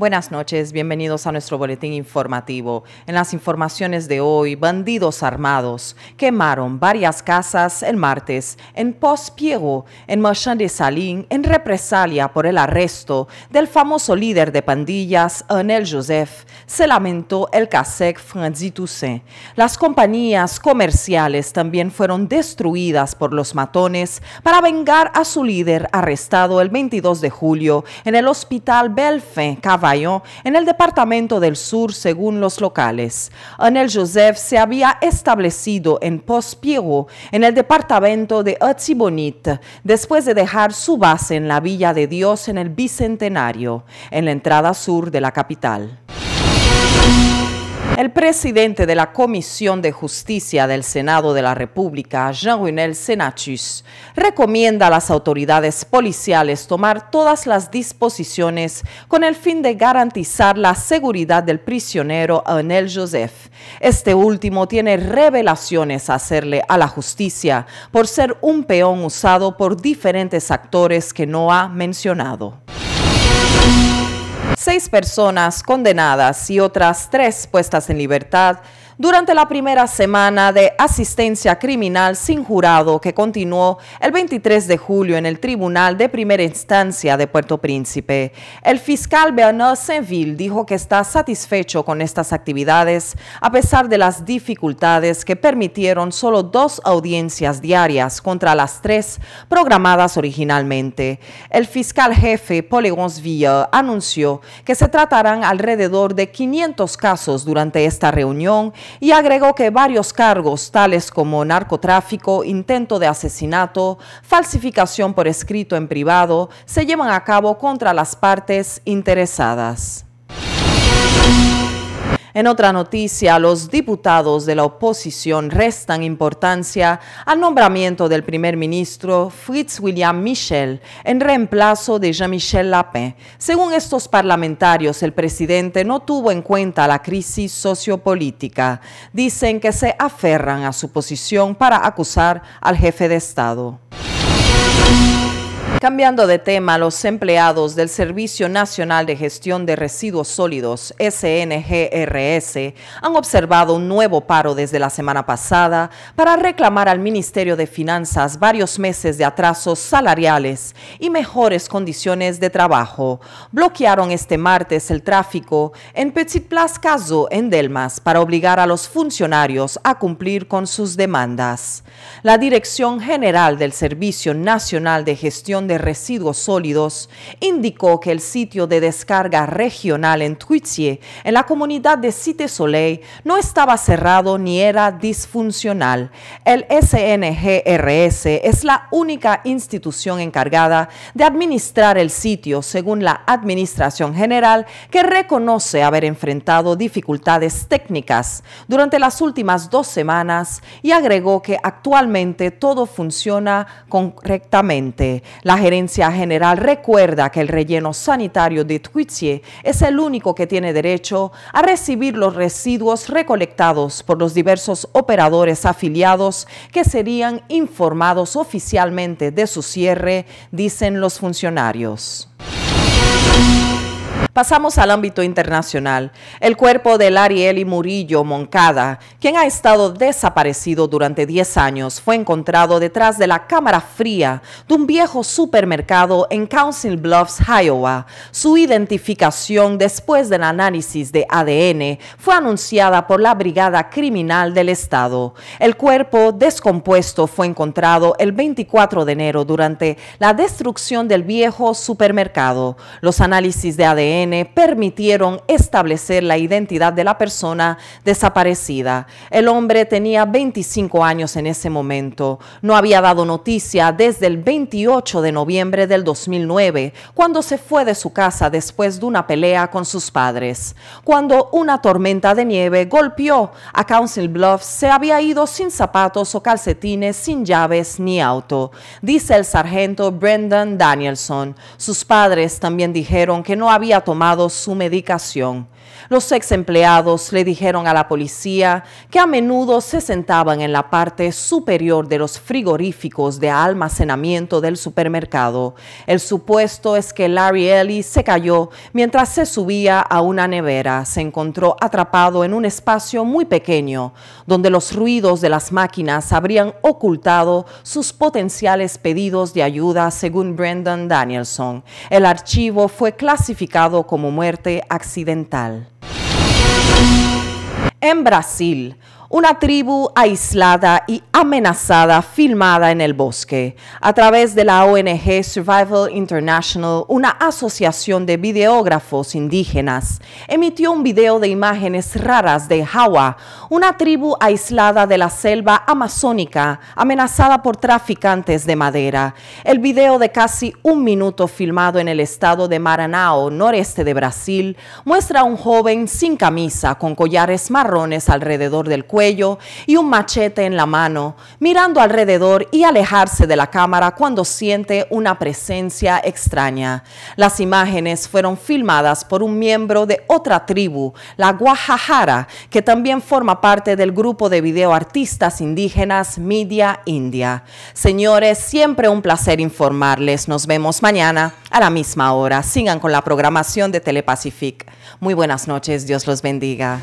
Buenas noches, bienvenidos a nuestro boletín informativo. En las informaciones de hoy, bandidos armados quemaron varias casas el martes en Pospiego, en Marchand de Salín, en represalia por el arresto del famoso líder de pandillas, Anel Joseph, se lamentó el casec Franzi Toussaint. Las compañías comerciales también fueron destruidas por los matones para vengar a su líder arrestado el 22 de julio en el hospital Belfin cavalier en el departamento del sur, según los locales. Anel Joseph se había establecido en Pospiego, en el departamento de bonit después de dejar su base en la Villa de Dios en el Bicentenario, en la entrada sur de la capital. El presidente de la Comisión de Justicia del Senado de la República, jean rené Senachus, recomienda a las autoridades policiales tomar todas las disposiciones con el fin de garantizar la seguridad del prisionero Anel Joseph. Este último tiene revelaciones a hacerle a la justicia por ser un peón usado por diferentes actores que no ha mencionado seis personas condenadas y otras tres puestas en libertad durante la primera semana de asistencia criminal sin jurado que continuó el 23 de julio en el Tribunal de Primera Instancia de Puerto Príncipe. El fiscal Bernard ville dijo que está satisfecho con estas actividades a pesar de las dificultades que permitieron solo dos audiencias diarias contra las tres programadas originalmente. El fiscal jefe Polygons Villa anunció que se tratarán alrededor de 500 casos durante esta reunión y agregó que varios cargos, tales como narcotráfico, intento de asesinato, falsificación por escrito en privado, se llevan a cabo contra las partes interesadas. En otra noticia, los diputados de la oposición restan importancia al nombramiento del primer ministro Fritz William Michel en reemplazo de Jean-Michel Lapin. Según estos parlamentarios, el presidente no tuvo en cuenta la crisis sociopolítica. Dicen que se aferran a su posición para acusar al jefe de Estado. Cambiando de tema, los empleados del Servicio Nacional de Gestión de Residuos Sólidos, SNGRS, han observado un nuevo paro desde la semana pasada para reclamar al Ministerio de Finanzas varios meses de atrasos salariales y mejores condiciones de trabajo. Bloquearon este martes el tráfico en Petit Caso, en Delmas, para obligar a los funcionarios a cumplir con sus demandas. La Dirección General del Servicio Nacional de Gestión de Residuos Sólidos, indicó que el sitio de descarga regional en Tuitzie, en la comunidad de Cite Soleil, no estaba cerrado ni era disfuncional. El SNGRS es la única institución encargada de administrar el sitio, según la Administración General, que reconoce haber enfrentado dificultades técnicas durante las últimas dos semanas y agregó que actualmente todo funciona correctamente. La gerencia general recuerda que el relleno sanitario de Tuizie es el único que tiene derecho a recibir los residuos recolectados por los diversos operadores afiliados que serían informados oficialmente de su cierre, dicen los funcionarios. Pasamos al ámbito internacional. El cuerpo de Ariel Murillo Moncada, quien ha estado desaparecido durante 10 años, fue encontrado detrás de la cámara fría de un viejo supermercado en Council Bluffs, Iowa. Su identificación después del análisis de ADN fue anunciada por la Brigada Criminal del Estado. El cuerpo descompuesto fue encontrado el 24 de enero durante la destrucción del viejo supermercado. Los análisis de ADN permitieron establecer la identidad de la persona desaparecida. El hombre tenía 25 años en ese momento. No había dado noticia desde el 28 de noviembre del 2009, cuando se fue de su casa después de una pelea con sus padres. Cuando una tormenta de nieve golpeó a Council Bluffs, se había ido sin zapatos o calcetines, sin llaves ni auto, dice el sargento Brendan Danielson. Sus padres también dijeron que no había tomado tomado su medicación. Los ex empleados le dijeron a la policía que a menudo se sentaban en la parte superior de los frigoríficos de almacenamiento del supermercado. El supuesto es que Larry Ellis se cayó mientras se subía a una nevera. Se encontró atrapado en un espacio muy pequeño, donde los ruidos de las máquinas habrían ocultado sus potenciales pedidos de ayuda, según Brendan Danielson. El archivo fue clasificado como muerte accidental en Brasil una tribu aislada y amenazada filmada en el bosque. A través de la ONG Survival International, una asociación de videógrafos indígenas, emitió un video de imágenes raras de Jawa, una tribu aislada de la selva amazónica amenazada por traficantes de madera. El video de casi un minuto filmado en el estado de Maranao, noreste de Brasil, muestra a un joven sin camisa con collares marrones alrededor del cuerpo y un machete en la mano, mirando alrededor y alejarse de la cámara cuando siente una presencia extraña. Las imágenes fueron filmadas por un miembro de otra tribu, la Guajajara, que también forma parte del grupo de videoartistas indígenas Media India. Señores, siempre un placer informarles. Nos vemos mañana a la misma hora. Sigan con la programación de Telepacific. Muy buenas noches, Dios los bendiga.